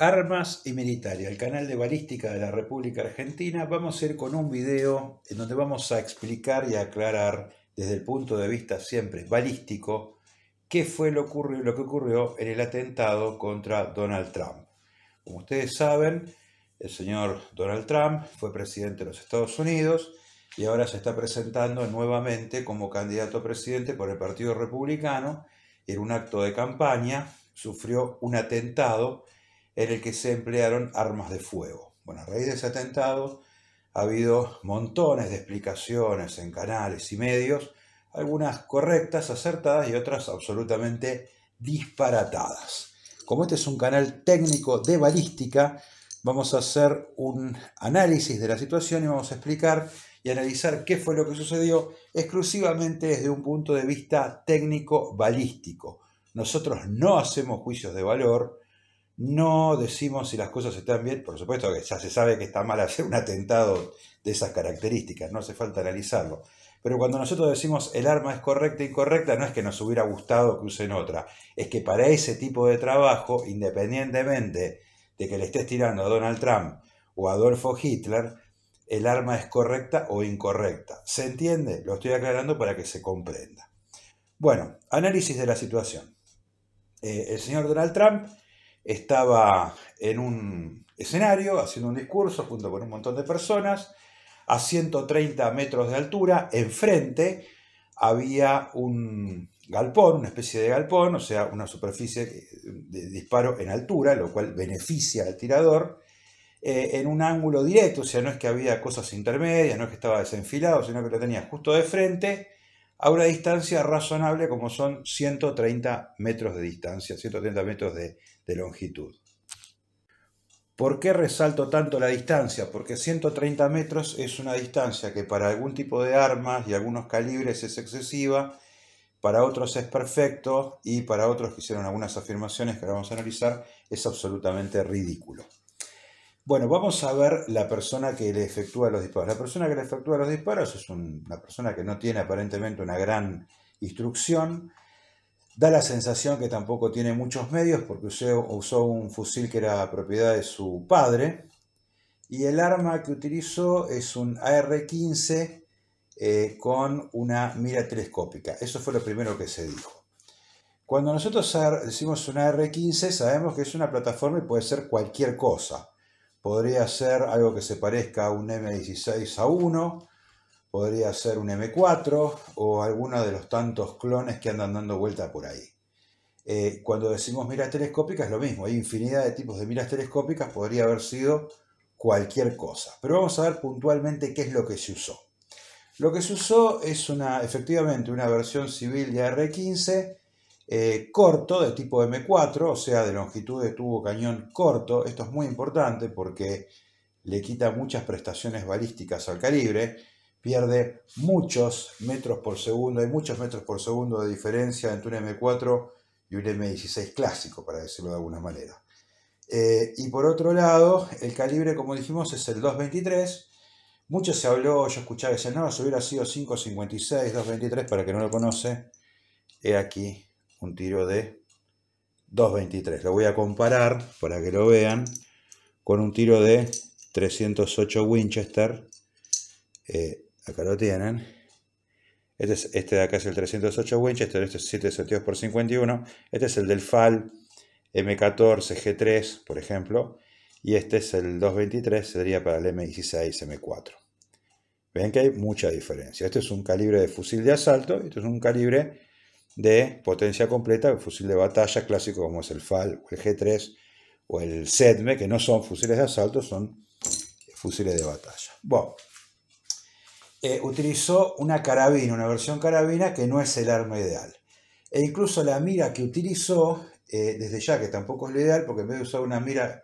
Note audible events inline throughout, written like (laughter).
Armas y Militaria, el canal de balística de la República Argentina, vamos a ir con un video en donde vamos a explicar y aclarar desde el punto de vista siempre balístico qué fue lo, lo que ocurrió en el atentado contra Donald Trump. Como ustedes saben, el señor Donald Trump fue presidente de los Estados Unidos y ahora se está presentando nuevamente como candidato a presidente por el Partido Republicano. En un acto de campaña sufrió un atentado en el que se emplearon armas de fuego. Bueno, a raíz de ese atentado ha habido montones de explicaciones en canales y medios, algunas correctas, acertadas y otras absolutamente disparatadas. Como este es un canal técnico de balística, vamos a hacer un análisis de la situación y vamos a explicar y analizar qué fue lo que sucedió exclusivamente desde un punto de vista técnico balístico. Nosotros no hacemos juicios de valor, no decimos si las cosas están bien, por supuesto que ya se sabe que está mal hacer un atentado de esas características, no hace falta analizarlo. Pero cuando nosotros decimos el arma es correcta e incorrecta, no es que nos hubiera gustado que usen otra, es que para ese tipo de trabajo, independientemente de que le estés tirando a Donald Trump o a Adolfo Hitler, el arma es correcta o incorrecta. ¿Se entiende? Lo estoy aclarando para que se comprenda. Bueno, análisis de la situación. Eh, el señor Donald Trump estaba en un escenario haciendo un discurso junto con un montón de personas, a 130 metros de altura, enfrente había un galpón, una especie de galpón, o sea, una superficie de disparo en altura, lo cual beneficia al tirador, eh, en un ángulo directo, o sea, no es que había cosas intermedias, no es que estaba desenfilado, sino que lo tenía justo de frente, a una distancia razonable como son 130 metros de distancia, 130 metros de, longitud. ¿Por qué resalto tanto la distancia? Porque 130 metros es una distancia que para algún tipo de armas y algunos calibres es excesiva, para otros es perfecto y para otros que hicieron algunas afirmaciones que ahora vamos a analizar es absolutamente ridículo. Bueno, vamos a ver la persona que le efectúa los disparos. La persona que le efectúa los disparos es una persona que no tiene aparentemente una gran instrucción. Da la sensación que tampoco tiene muchos medios porque usó, un fusil que era propiedad de su padre. Y el arma que utilizó es un AR-15 eh, con una mira telescópica. Eso fue lo primero que se dijo. Cuando nosotros decimos un ar 15 sabemos que es una plataforma y puede ser cualquier cosa podría ser algo que se parezca a un M16A1, podría ser un M4 o alguno de los tantos clones que andan dando vuelta por ahí. Eh, cuando decimos miras telescópicas es lo mismo, hay infinidad de tipos de miras telescópicas, podría haber sido cualquier cosa. Pero vamos a ver puntualmente qué es lo que se usó. Lo que se usó es una, efectivamente una versión civil de r 15 eh, corto de tipo M4, o sea, de longitud de tubo cañón corto. Esto es muy importante porque le quita muchas prestaciones balísticas al calibre, pierde muchos metros por segundo, hay muchos metros por segundo de diferencia entre un M4 y un M16 clásico, para decirlo de alguna manera. Eh, y por otro lado, el calibre, como dijimos, es el 223. Mucho se habló, yo escuchaba que decían, no, si hubiera sido 556, 223, para que no lo conoce, he aquí un tiro de 2.23. Lo voy a comparar para que lo vean con un tiro de 308 Winchester. Eh, acá lo tienen. Este, este, de acá es el 308 Winchester, este es 762 por 51. Este es el del FAL M14 G3, por ejemplo. Y este es el 223, sería para el M16 M4. Ven que hay mucha diferencia. Este es un calibre de fusil de asalto, este es un calibre de potencia completa, un fusil de batalla clásico como es el FAL el G3 o el SEDME, que no son fusiles de asalto, son fusiles de batalla. Bueno, eh, utilizó una carabina, una versión carabina que no es el arma ideal. E incluso la mira que utilizó, eh, desde ya que tampoco es lo ideal, porque en vez de usar una mira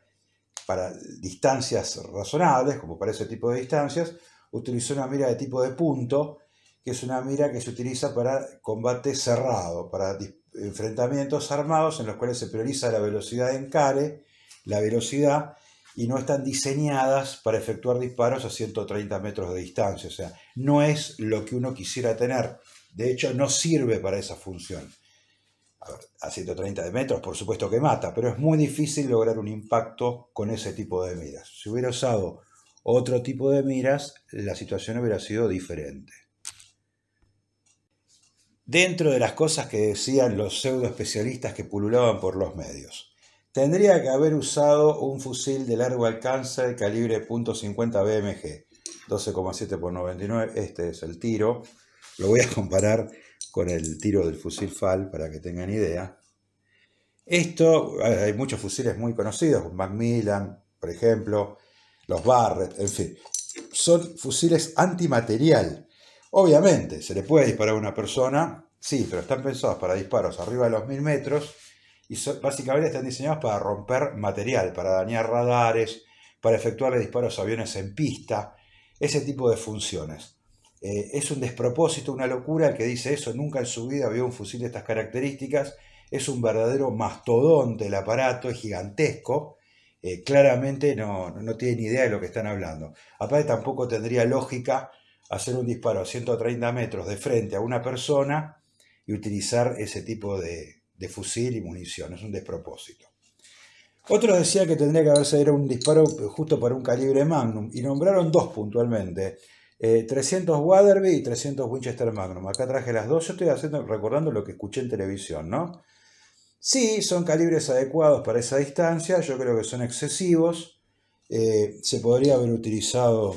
para distancias razonables, como para ese tipo de distancias, utilizó una mira de tipo de punto, que es una mira que se utiliza para combate cerrado, para enfrentamientos armados en los cuales se prioriza la velocidad de encare, la velocidad, y no están diseñadas para efectuar disparos a 130 metros de distancia. O sea, no es lo que uno quisiera tener. De hecho, no sirve para esa función. A, ver, a 130 de metros, por supuesto que mata, pero es muy difícil lograr un impacto con ese tipo de miras. Si hubiera usado otro tipo de miras, la situación hubiera sido diferente dentro de las cosas que decían los pseudo especialistas que pululaban por los medios. Tendría que haber usado un fusil de largo alcance de calibre .50 BMG, 12,7 x 99, este es el tiro. Lo voy a comparar con el tiro del fusil FAL para que tengan idea. Esto, hay muchos fusiles muy conocidos, Macmillan, por ejemplo, los Barrett, en fin. Son fusiles antimaterial, Obviamente, se le puede disparar a una persona, sí, pero están pensados para disparos arriba de los mil metros y básicamente están diseñados para romper material, para dañar radares, para efectuarle disparos a aviones en pista, ese tipo de funciones. Eh, es un despropósito, una locura el que dice eso, nunca en su vida vio un fusil de estas características, es un verdadero mastodonte el aparato, es gigantesco, eh, claramente no, no tiene ni idea de lo que están hablando. Aparte tampoco tendría lógica hacer un disparo a 130 metros de frente a una persona y utilizar ese tipo de, fusil y munición. Es un despropósito. Otros decían que tendría que haberse era un disparo justo para un calibre Magnum y nombraron dos puntualmente. 300 eh, Waterby y 300 Winchester Magnum. Acá traje las dos. Yo estoy haciendo, recordando lo que escuché en televisión, ¿no? Sí, son calibres adecuados para esa distancia. Yo creo que son excesivos. Eh, se podría haber utilizado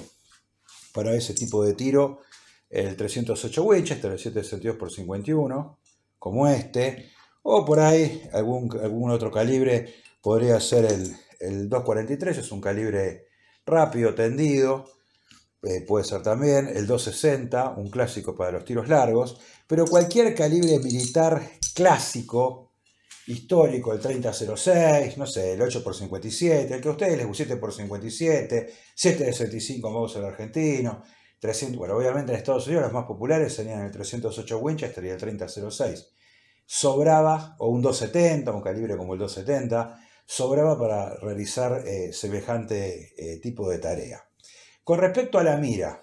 para ese tipo de tiro el 308 Winchester, el 762 por 51, como este, o por ahí algún, algún otro calibre podría ser el, 243, es un calibre rápido, tendido, eh, puede ser también el 260, un clásico para los tiros largos, pero cualquier calibre militar clásico histórico, el 3006, no sé, el 8 x 57, el que a ustedes les guste 7 por 57, 7 de 65 el argentino, 300, bueno, obviamente en Estados Unidos los más populares serían el 308 Winchester y el 3006. Sobraba, o un 270, un calibre como el 270, sobraba para realizar eh, semejante eh, tipo de tarea. Con respecto a la mira,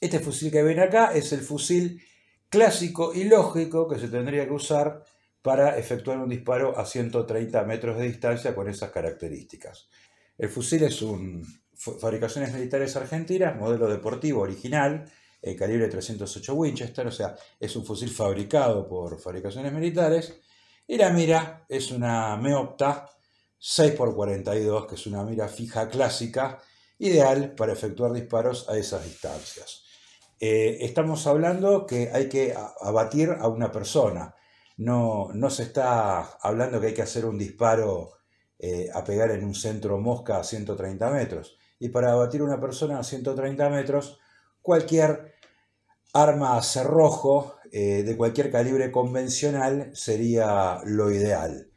este fusil que ven acá es el fusil clásico y lógico que se tendría que usar para efectuar un disparo a 130 metros de distancia con esas características. El fusil es un fabricaciones militares argentinas, modelo deportivo original, eh, calibre 308 Winchester, o sea, es un fusil fabricado por fabricaciones militares, y la mira es una Meopta 6x42, que es una mira fija clásica, ideal para efectuar disparos a esas distancias. Eh, estamos hablando que hay que abatir a una persona, no, se está hablando que hay que hacer un disparo eh, a pegar en un centro mosca a 130 metros. Y para abatir a una persona a 130 metros, cualquier arma cerrojo eh, de cualquier calibre convencional sería lo ideal.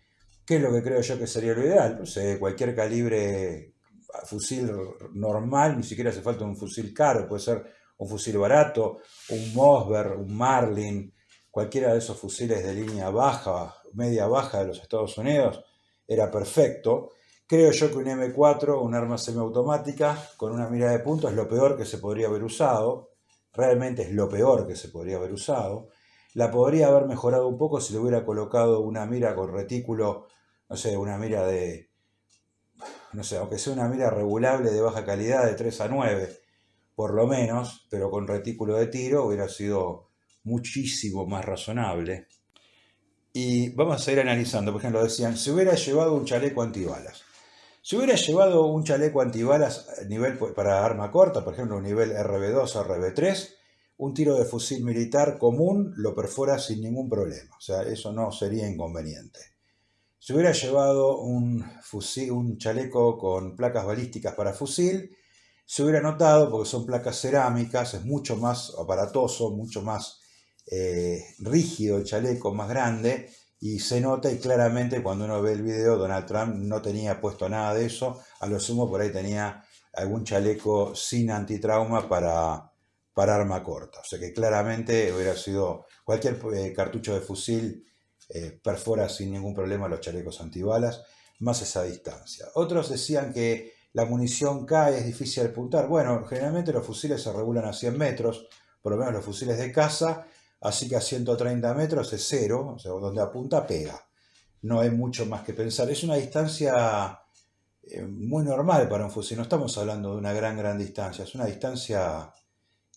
¿Qué es lo que creo yo que sería lo ideal? Pues, cualquier calibre ah, fusil normal, ni siquiera hace falta un fusil caro, puede ser un fusil barato, un Mosberg, un Marlin, cualquiera de esos fusiles de línea baja, media baja de los Estados Unidos, era perfecto. Creo yo que un M4, un arma semiautomática, con una mira de punto, es lo peor que se podría haber usado. Realmente es lo peor que se podría haber usado. La podría haber mejorado un poco si le hubiera colocado una mira con retículo, no sé, una mira de, no sé, aunque sea una mira regulable de baja calidad de 3 a 9, por lo menos, pero con retículo de tiro hubiera sido muchísimo más razonable. Y vamos a ir analizando, por ejemplo, decían, si hubiera llevado un chaleco antibalas. Si hubiera llevado un chaleco antibalas nivel para arma corta, por ejemplo, un nivel RB2 RB3, un tiro de fusil militar común lo perfora sin ningún problema. O sea, eso no sería inconveniente. Si hubiera llevado un, fusil, un chaleco con placas balísticas para fusil, se hubiera notado, porque son placas cerámicas, es mucho más aparatoso, mucho más eh, rígido el chaleco, más grande, y se nota y claramente cuando uno ve el video, Donald Trump no tenía puesto nada de eso, a lo sumo por ahí tenía algún chaleco sin antitrauma para, para arma corta, o sea que claramente hubiera sido cualquier eh, cartucho de fusil eh, perfora sin ningún problema los chalecos antibalas, más esa distancia. Otros decían que la munición cae, es difícil apuntar. Bueno, generalmente los fusiles se regulan a 100 metros, por lo menos los fusiles de caza, Así que a 130 metros es cero, o sea, donde apunta pega. No hay mucho más que pensar. Es una distancia eh, muy normal para un fusil. No estamos hablando de una gran, gran distancia. Es una distancia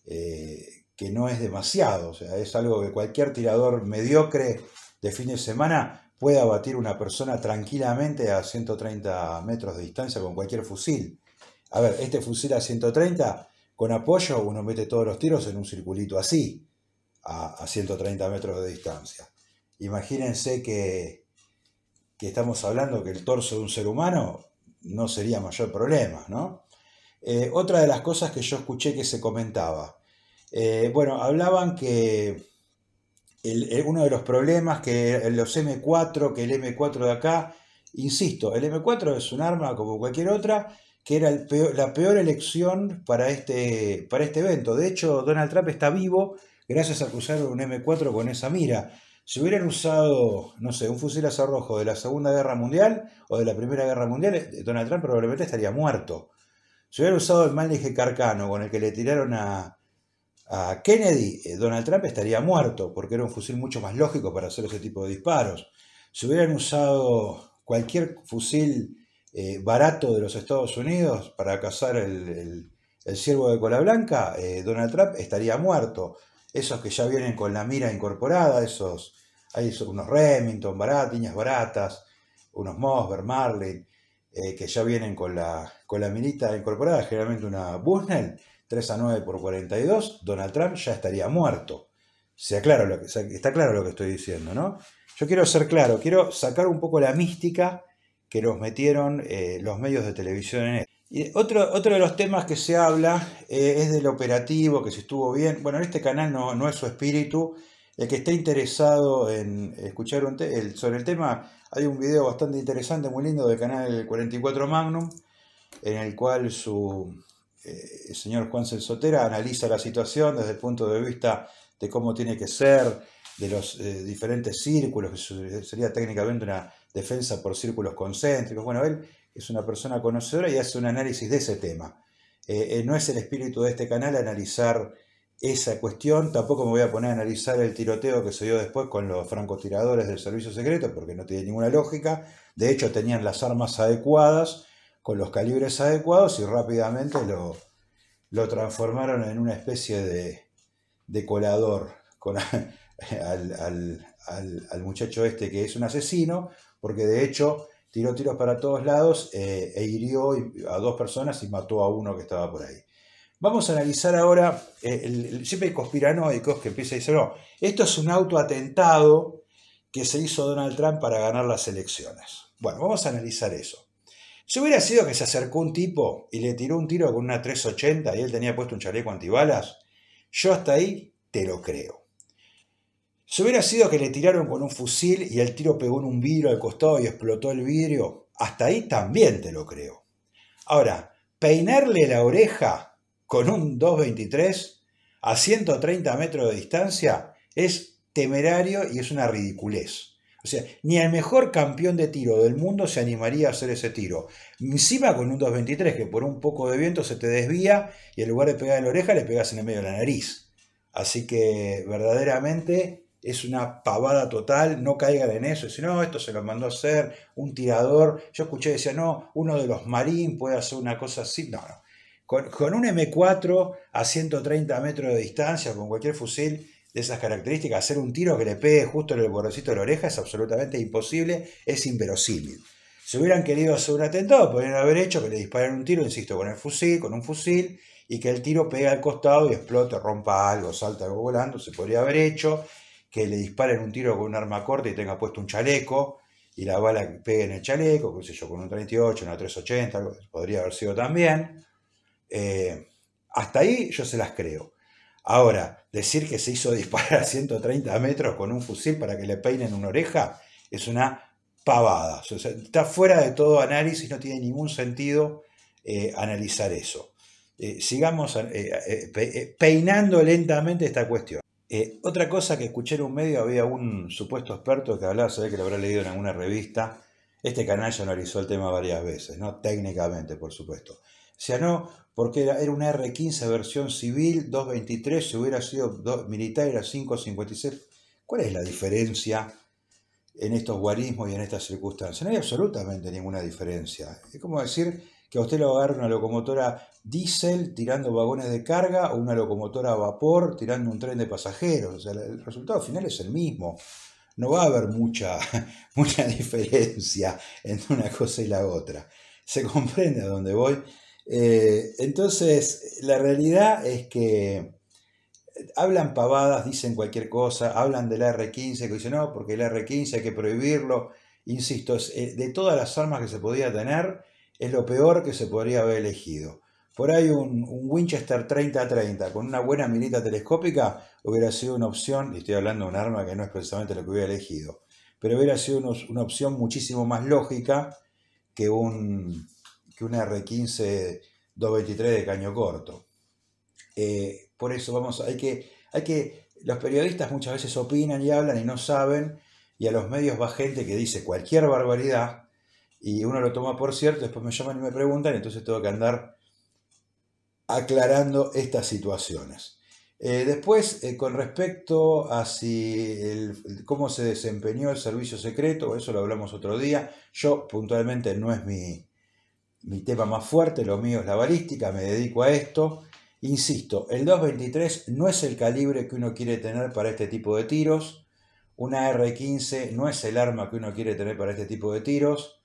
eh, que no es demasiado. O sea, es algo que cualquier tirador mediocre de fin de semana puede abatir una persona tranquilamente a 130 metros de distancia con cualquier fusil. A ver, este fusil a 130, con apoyo, uno mete todos los tiros en un circulito así a, 130 metros de distancia. Imagínense que, estamos hablando que el torso de un ser humano no sería mayor problema, ¿no? Eh, otra de las cosas que yo escuché que se comentaba, eh, bueno, hablaban que eh, uno de los problemas que los M4, que el M4 de acá, insisto, el M4 es un arma como cualquier otra, que era la peor elección para este, para este evento. De hecho, Donald Trump está vivo gracias a cruzar un M4 con esa mira. Si hubieran usado, no sé, un fusil azarrojo de la Segunda Guerra Mundial o de la Primera Guerra Mundial, eh, Donald Trump probablemente estaría muerto. Si hubieran usado el maldige Carcano con el que le tiraron a, Kennedy, eh, Donald Trump estaría muerto, porque era un fusil mucho más lógico para hacer ese tipo de disparos. Si hubieran usado cualquier fusil eh, barato de los Estados Unidos para cazar el, el, ciervo de cola blanca, Donald Trump estaría muerto esos que ya vienen con la mira incorporada, esos, hay unos Remington baratas, niñas baratas, unos Mosber, Marlin, eh, que ya vienen con la, con mirita incorporada, generalmente una Busnell, 3 a 9 por 42, Donald Trump ya estaría muerto. Sea lo que, está claro lo que estoy diciendo, ¿no? Yo quiero ser claro, quiero sacar un poco la mística que los metieron eh, los medios de televisión en él. Y otro, otro de los temas que se habla eh, es del operativo, que si estuvo bien. Bueno, en este canal no, es su espíritu. El que esté interesado en escuchar sobre el tema, hay un video bastante interesante, muy lindo, del canal 44 Magnum, en el cual su eh, el señor Juan Sotera analiza la situación desde el punto de vista de cómo tiene que ser, de los diferentes círculos, que sería técnicamente una defensa por círculos concéntricos. Bueno, él es una persona conocedora y hace un análisis de ese tema. Eh, eh, no es el espíritu de este canal analizar esa cuestión, tampoco me voy a poner a analizar el tiroteo que se dio después con los francotiradores del servicio secreto, porque no tiene ninguna lógica. De hecho, tenían las armas adecuadas, con los calibres adecuados, y rápidamente lo, lo transformaron en una especie de, de colador con, (laughs) al, al muchacho este que es un asesino, porque de hecho tiró tiros para todos lados eh, e hirió a dos personas y mató a uno que estaba por ahí. Vamos a analizar ahora, eh, siempre hay conspiranoicos que empiezan a decir, no, esto es un autoatentado que se hizo Donald Trump para ganar las elecciones. Bueno, vamos a analizar eso. Si hubiera sido que se acercó un tipo y le tiró un tiro con una 380 y él tenía puesto un chaleco antibalas, yo hasta ahí te lo creo. Si hubiera sido que le tiraron con un fusil y el tiro pegó en un vidrio al costado y explotó el vidrio, hasta ahí también te lo creo. Ahora, peinarle la oreja con un 223 a 130 metros de distancia es temerario y es una ridiculez. O sea, ni el mejor campeón de tiro del mundo se animaría a hacer ese tiro. Encima con un 2.23 que por un poco de viento se te desvía y en lugar de pegar la oreja le pegas en el medio de la nariz. Así que verdaderamente es una pavada total, no caigan en eso. Dicen, no, esto se lo mandó a hacer un tirador. Yo escuché, decía, no, uno de los marines puede hacer una cosa así. No, no. Con, con, un M4 a 130 metros de distancia, con cualquier fusil de esas características, hacer un tiro que le pegue justo en el bordecito de la oreja es absolutamente imposible, es inverosímil. Si hubieran querido hacer un atentado, podrían haber hecho que le dispararan un tiro, insisto, con el fusil, con un fusil, y que el tiro pegue al costado y explote, rompa algo, salta algo volando, se podría haber hecho que le disparen un tiro con un arma corta y tenga puesto un chaleco y la bala pegue en el chaleco, qué sé yo, con un 38, una 380, podría haber sido también. Eh, hasta ahí yo se las creo. Ahora, decir que se hizo disparar a 130 metros con un fusil para que le peinen una oreja es una pavada. está fuera de todo análisis, no tiene ningún sentido eh, analizar eso. Eh, sigamos peinando lentamente esta cuestión. Eh, otra cosa que escuché en un medio, había un supuesto experto que hablaba, se que lo habrá leído en alguna revista. Este canal ya analizó el tema varias veces, ¿no? Técnicamente, por supuesto. Se no porque era, era, una R15 versión civil, 223, si hubiera sido militar era 556. ¿Cuál es la diferencia en estos guarismos y en estas circunstancias? No hay absolutamente ninguna diferencia. Es como decir que a usted le va a una locomotora diésel tirando vagones de carga o una locomotora a vapor tirando un tren de pasajeros. O sea, el resultado final es el mismo. No va a haber mucha, (laughs) mucha diferencia entre una cosa y la otra. ¿Se comprende a dónde voy? Eh, entonces, la realidad es que eh, hablan pavadas, dicen cualquier cosa, hablan del R15, que dicen, no, porque el R15 hay que prohibirlo. Insisto, eh, de todas las armas que se podía tener, es lo peor que se podría haber elegido. Por ahí un, Winchester 30-30 con una buena mirita telescópica hubiera sido una opción, y estoy hablando de un arma que no es precisamente lo que hubiera elegido, pero hubiera sido una opción muchísimo más lógica que un, una R15 223 de caño corto. Eh, por eso vamos, hay que, hay que, los periodistas muchas veces opinan y hablan y no saben, y a los medios va gente que dice cualquier barbaridad y uno lo toma por cierto, después me llaman y me preguntan, entonces tengo que andar aclarando estas situaciones. Eh, después, eh, con respecto a si cómo se desempeñó el servicio secreto, eso lo hablamos otro día. Yo puntualmente no es mi, mi tema más fuerte, lo mío es la balística, me dedico a esto. Insisto, el 223 no es el calibre que uno quiere tener para este tipo de tiros. Una R15 no es el arma que uno quiere tener para este tipo de tiros.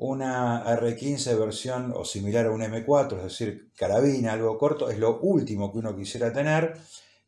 Una R15 versión o similar a un M4, es decir, carabina, algo corto, es lo último que uno quisiera tener.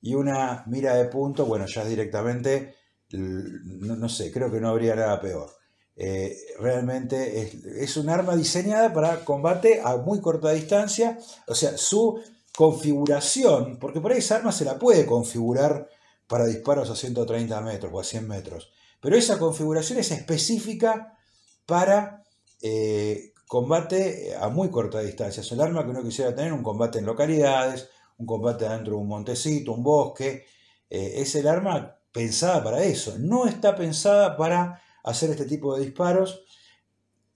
Y una mira de punto, bueno, ya es directamente, no, sé, creo que no habría nada peor. Eh, realmente es, es, un arma diseñada para combate a muy corta distancia, o sea, su configuración, porque por ahí esa arma se la puede configurar para disparos a 130 metros o a 100 metros, pero esa configuración es específica para eh, combate a muy corta distancia. Es el arma que uno quisiera tener, un combate en localidades, un combate dentro de un montecito, un bosque. Eh, es el arma pensada para eso. No está pensada para hacer este tipo de disparos.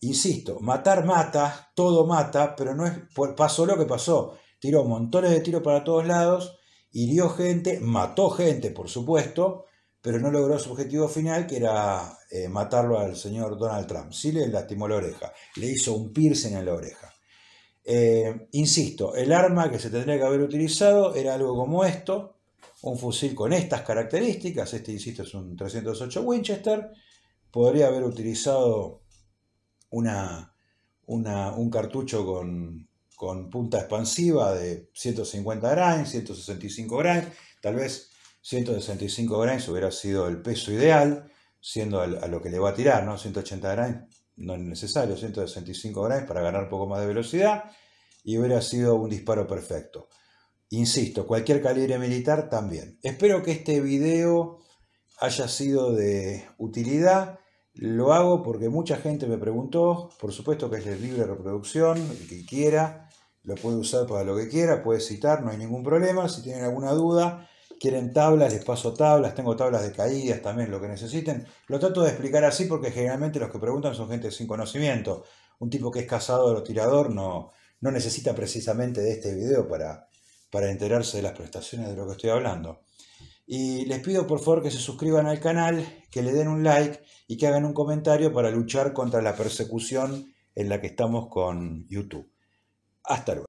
Insisto, matar mata, todo mata, pero no es. Pues, pasó lo que pasó. Tiró montones de tiros para todos lados, hirió gente, mató gente, por supuesto, pero no logró su objetivo final, que era eh, matarlo al señor Donald Trump. Sí le lastimó la oreja, le hizo un piercing en la oreja. Eh, insisto, el arma que se tendría que haber utilizado era algo como esto, un fusil con estas características, este insisto es un 308 Winchester, podría haber utilizado una, un cartucho con, con punta expansiva de 150 grams, 165 grains, tal vez 165 grains hubiera sido el peso ideal, siendo a lo que le va a tirar, ¿no? 180 grains no es necesario, 165 grains para ganar un poco más de velocidad y hubiera sido un disparo perfecto. Insisto, cualquier calibre militar también. Espero que este video haya sido de utilidad. Lo hago porque mucha gente me preguntó, por supuesto que es de libre reproducción, el que quiera lo puede usar para lo que quiera, puede citar, no hay ningún problema. Si tienen alguna duda, quieren tablas, les paso tablas, tengo tablas de caídas también, lo que necesiten. Lo trato de explicar así porque generalmente los que preguntan son gente sin conocimiento. Un tipo que es cazador o tirador no, no necesita precisamente de este video para, para enterarse de las prestaciones de lo que estoy hablando. Y les pido por favor que se suscriban al canal, que le den un like y que hagan un comentario para luchar contra la persecución en la que estamos con YouTube. Hasta luego.